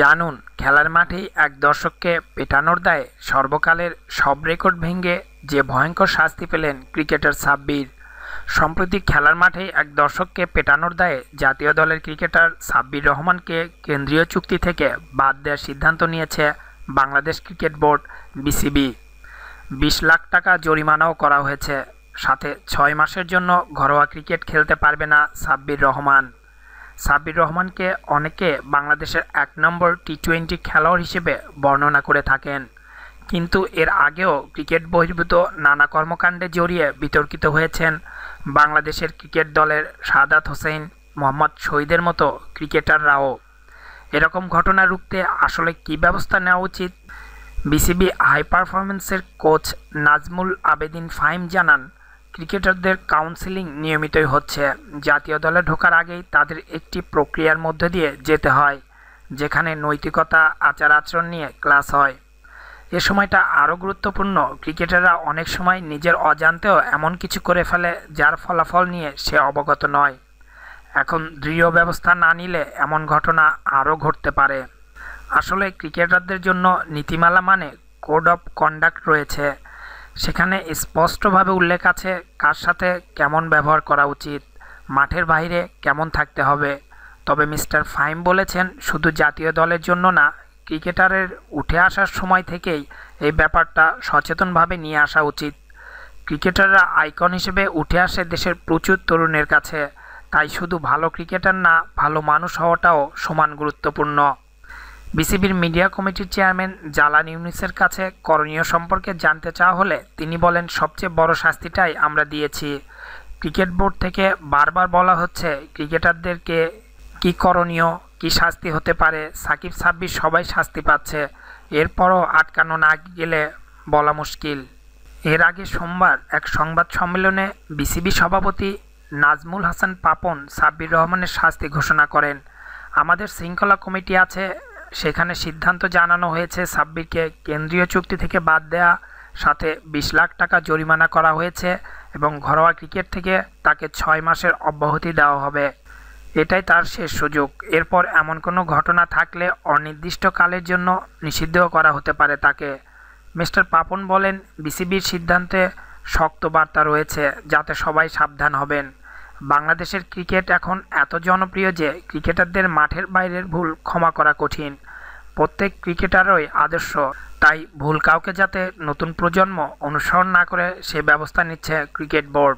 জানুন খেলার মাঠেই এক দর্শককে পেটানোর দায়ে সর্বকালের সব রেকর্ড ভেঙে যে ভয়ঙ্কর শাস্তি পেলেন ক্রিকেটার সাব্বির সম্প্রতি খেলার মাঠে এক দর্শককে পেটানোর দায়ে জাতীয় দলের ক্রিকেটার সাব্বির রহমানকে কেন্দ্রীয় চুক্তি থেকে বাদ দেওয়ার সিদ্ধান্ত নিয়েছে বাংলাদেশ ক্রিকেট বোর্ড বিসিবি বিশ লাখ টাকা জরিমানাও করা হয়েছে সাথে ছয় মাসের জন্য ঘরোয়া ক্রিকেট খেলতে পারবে না সাব্বির রহমান সাবির রহমানকে অনেকে বাংলাদেশের এক নম্বর টি টোয়েন্টি খেলোয়াড় হিসেবে বর্ণনা করে থাকেন কিন্তু এর আগেও ক্রিকেট বহির্ভূত নানা কর্মকাণ্ডে জড়িয়ে বিতর্কিত হয়েছেন বাংলাদেশের ক্রিকেট দলের সাদাত হোসেন মোহাম্মদ শহীদের মতো ক্রিকেটাররাও এরকম ঘটনা রুখতে আসলে কি ব্যবস্থা নেওয়া উচিত বিসিবি হাই পারফরমেন্সের কোচ নাজমুল আবেদিন ফাইম জানান ক্রিকেটারদের কাউন্সিলিং নিয়মিতই হচ্ছে জাতীয় দলে ঢোকার আগেই তাদের একটি প্রক্রিয়ার মধ্য দিয়ে যেতে হয় যেখানে নৈতিকতা আচার আচরণ নিয়ে ক্লাস হয় এ সময়টা আরও গুরুত্বপূর্ণ ক্রিকেটাররা অনেক সময় নিজের অজান্তেও এমন কিছু করে ফেলে যার ফলাফল নিয়ে সে অবগত নয় এখন দৃঢ় ব্যবস্থা না নিলে এমন ঘটনা আরও ঘটতে পারে আসলে ক্রিকেটারদের জন্য নীতিমালা মানে কোড অফ কন্ডাক্ট রয়েছে সেখানে স্পষ্টভাবে উল্লেখ আছে কার সাথে কেমন ব্যবহার করা উচিত মাঠের বাইরে কেমন থাকতে হবে তবে মিস্টার ফাইম বলেছেন শুধু জাতীয় দলের জন্য না ক্রিকেটারের উঠে আসার সময় থেকেই এই ব্যাপারটা সচেতনভাবে নিয়ে আসা উচিত ক্রিকেটাররা আইকন হিসেবে উঠে আসে দেশের প্রচুর তরুণের কাছে তাই শুধু ভালো ক্রিকেটার না ভালো মানুষ হওয়াটাও সমান গুরুত্বপূর্ণ বিসিবির মিডিয়া কমিটির চেয়ারম্যান জালান ইউনিসের কাছে করণীয় সম্পর্কে জানতে চাওয়া হলে তিনি বলেন সবচেয়ে বড় শাস্তিটাই আমরা দিয়েছি ক্রিকেট বোর্ড থেকে বারবার বলা হচ্ছে ক্রিকেটারদেরকে কি করণীয় কি শাস্তি হতে পারে সাকিব সাব্বির সবাই শাস্তি পাচ্ছে এরপরও আটকানো না গেলে বলা মুশকিল এর আগে সোমবার এক সংবাদ সম্মেলনে বিসিবি সভাপতি নাজমুল হাসান পাপন সাব্বির রহমানের শাস্তি ঘোষণা করেন আমাদের শৃঙ্খলা কমিটি আছে সেখানে সিদ্ধান্ত জানানো হয়েছে সাব্বিরকে কেন্দ্রীয় চুক্তি থেকে বাদ দেয়া সাথে বিশ লাখ টাকা জরিমানা করা হয়েছে এবং ঘরোয়া ক্রিকেট থেকে তাকে ছয় মাসের অব্যাহতি দেওয়া হবে এটাই তার শেষ সুযোগ এরপর এমন কোনো ঘটনা থাকলে অনির্দিষ্টকালের জন্য নিষিদ্ধ করা হতে পারে তাকে মিস্টার পাপন বলেন বিসিবির সিদ্ধান্তে শক্ত বার্তা রয়েছে যাতে সবাই সাবধান হবেন বাংলাদেশের ক্রিকেট এখন এত জনপ্রিয় যে ক্রিকেটারদের মাঠের বাইরের ভুল ক্ষমা করা কঠিন প্রত্যেক ক্রিকেটারই আদর্শ তাই ভুল কাউকে যাতে নতুন প্রজন্ম অনুসরণ না করে সে ব্যবস্থা নিচ্ছে ক্রিকেট বোর্ড